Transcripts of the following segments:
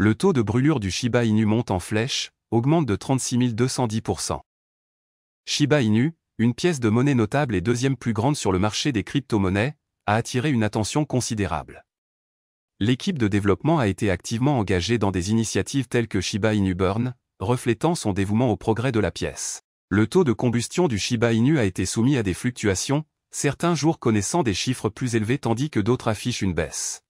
Le taux de brûlure du Shiba Inu monte en flèche, augmente de 36 210%. Shiba Inu, une pièce de monnaie notable et deuxième plus grande sur le marché des crypto-monnaies, a attiré une attention considérable. L'équipe de développement a été activement engagée dans des initiatives telles que Shiba Inu Burn, reflétant son dévouement au progrès de la pièce. Le taux de combustion du Shiba Inu a été soumis à des fluctuations, certains jours connaissant des chiffres plus élevés tandis que d'autres affichent une baisse.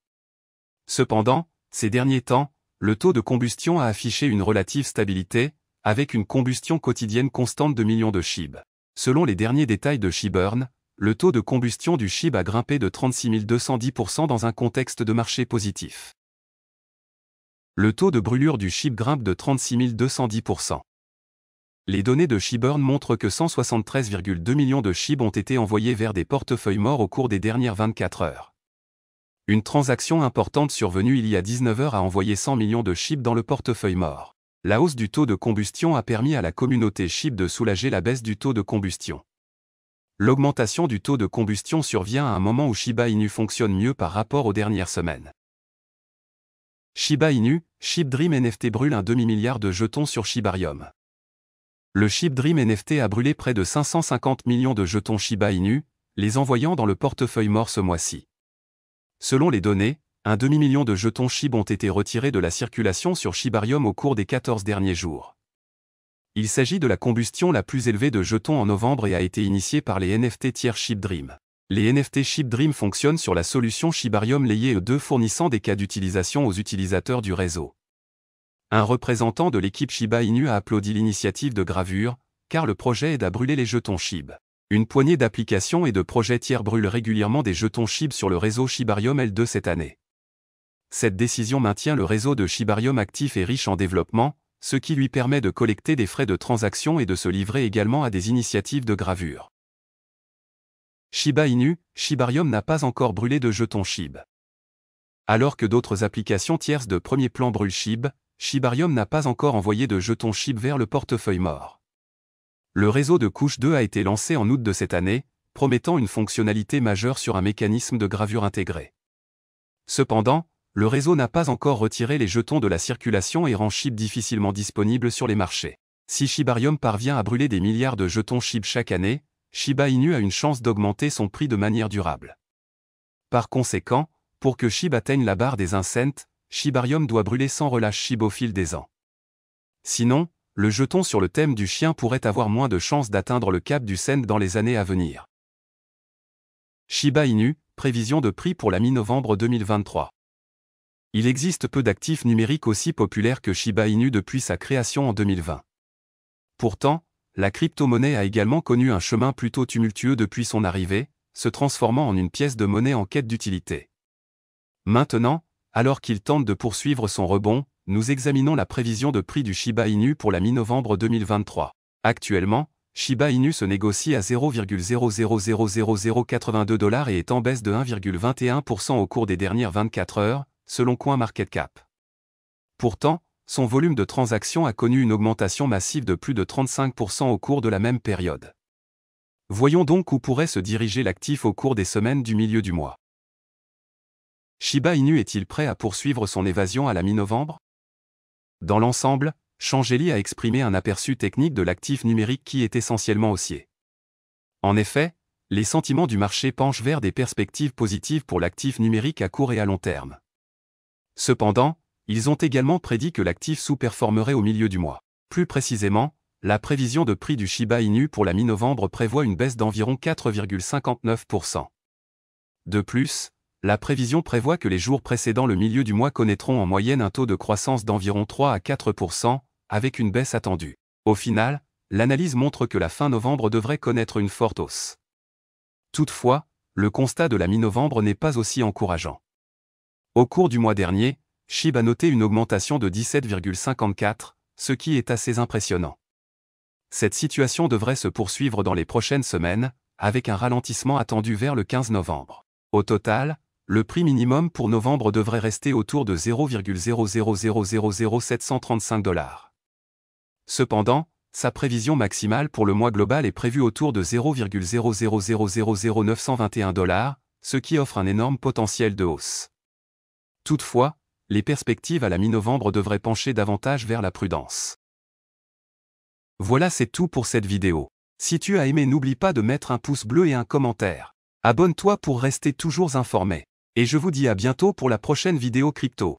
Cependant, ces derniers temps, le taux de combustion a affiché une relative stabilité, avec une combustion quotidienne constante de millions de SHIB. Selon les derniers détails de Shiburn, le taux de combustion du SHIB a grimpé de 36 210% dans un contexte de marché positif. Le taux de brûlure du SHIB grimpe de 36 210%. Les données de Shiburn montrent que 173,2 millions de SHIB ont été envoyés vers des portefeuilles morts au cours des dernières 24 heures. Une transaction importante survenue il y a 19 heures a envoyé 100 millions de chips dans le portefeuille mort. La hausse du taux de combustion a permis à la communauté chip de soulager la baisse du taux de combustion. L'augmentation du taux de combustion survient à un moment où Shiba Inu fonctionne mieux par rapport aux dernières semaines. Shiba Inu, Chip Dream NFT brûle un demi-milliard de jetons sur Shibarium. Le Chip Dream NFT a brûlé près de 550 millions de jetons Shiba Inu, les envoyant dans le portefeuille mort ce mois-ci. Selon les données, un demi-million de jetons SHIB ont été retirés de la circulation sur Shibarium au cours des 14 derniers jours. Il s'agit de la combustion la plus élevée de jetons en novembre et a été initiée par les NFT tiers SHIB Dream. Les NFT SHIB Dream fonctionnent sur la solution Shibarium Layer E2 fournissant des cas d'utilisation aux utilisateurs du réseau. Un représentant de l'équipe Shiba Inu a applaudi l'initiative de gravure, car le projet aide à brûler les jetons SHIB. Une poignée d'applications et de projets tiers brûlent régulièrement des jetons SHIB sur le réseau Shibarium L2 cette année. Cette décision maintient le réseau de Shibarium actif et riche en développement, ce qui lui permet de collecter des frais de transaction et de se livrer également à des initiatives de gravure. Shiba Inu, Shibarium n'a pas encore brûlé de jetons SHIB. Alors que d'autres applications tierces de premier plan brûlent SHIB, Shibarium n'a pas encore envoyé de jetons SHIB vers le portefeuille mort. Le réseau de couche 2 a été lancé en août de cette année, promettant une fonctionnalité majeure sur un mécanisme de gravure intégré. Cependant, le réseau n'a pas encore retiré les jetons de la circulation et rend Chip difficilement disponible sur les marchés. Si Shibarium parvient à brûler des milliards de jetons SHIB chaque année, Shiba Inu a une chance d'augmenter son prix de manière durable. Par conséquent, pour que Shib atteigne la barre des 1 cent, Shibarium doit brûler sans relâche Shib au fil des ans. Sinon, le jeton sur le thème du chien pourrait avoir moins de chances d'atteindre le cap du Sen dans les années à venir. Shiba Inu, prévision de prix pour la mi-novembre 2023. Il existe peu d'actifs numériques aussi populaires que Shiba Inu depuis sa création en 2020. Pourtant, la crypto-monnaie a également connu un chemin plutôt tumultueux depuis son arrivée, se transformant en une pièce de monnaie en quête d'utilité. Maintenant, alors qu'il tente de poursuivre son rebond, nous examinons la prévision de prix du Shiba Inu pour la mi-novembre 2023. Actuellement, Shiba Inu se négocie à 0,000082 dollars et est en baisse de 1,21% au cours des dernières 24 heures, selon CoinMarketCap. Pourtant, son volume de transactions a connu une augmentation massive de plus de 35% au cours de la même période. Voyons donc où pourrait se diriger l'actif au cours des semaines du milieu du mois. Shiba Inu est-il prêt à poursuivre son évasion à la mi-novembre dans l'ensemble, Changeli a exprimé un aperçu technique de l'actif numérique qui est essentiellement haussier. En effet, les sentiments du marché penchent vers des perspectives positives pour l'actif numérique à court et à long terme. Cependant, ils ont également prédit que l'actif sous-performerait au milieu du mois. Plus précisément, la prévision de prix du Shiba Inu pour la mi-novembre prévoit une baisse d'environ 4,59%. De plus, la prévision prévoit que les jours précédant le milieu du mois connaîtront en moyenne un taux de croissance d'environ 3 à 4 avec une baisse attendue. Au final, l'analyse montre que la fin novembre devrait connaître une forte hausse. Toutefois, le constat de la mi-novembre n'est pas aussi encourageant. Au cours du mois dernier, SHIB a noté une augmentation de 17,54, ce qui est assez impressionnant. Cette situation devrait se poursuivre dans les prochaines semaines, avec un ralentissement attendu vers le 15 novembre. Au total, le prix minimum pour novembre devrait rester autour de 0,0000735 dollars. Cependant, sa prévision maximale pour le mois global est prévue autour de 0,0000921 dollars, ce qui offre un énorme potentiel de hausse. Toutefois, les perspectives à la mi-novembre devraient pencher davantage vers la prudence. Voilà c'est tout pour cette vidéo. Si tu as aimé n'oublie pas de mettre un pouce bleu et un commentaire. Abonne-toi pour rester toujours informé. Et je vous dis à bientôt pour la prochaine vidéo crypto.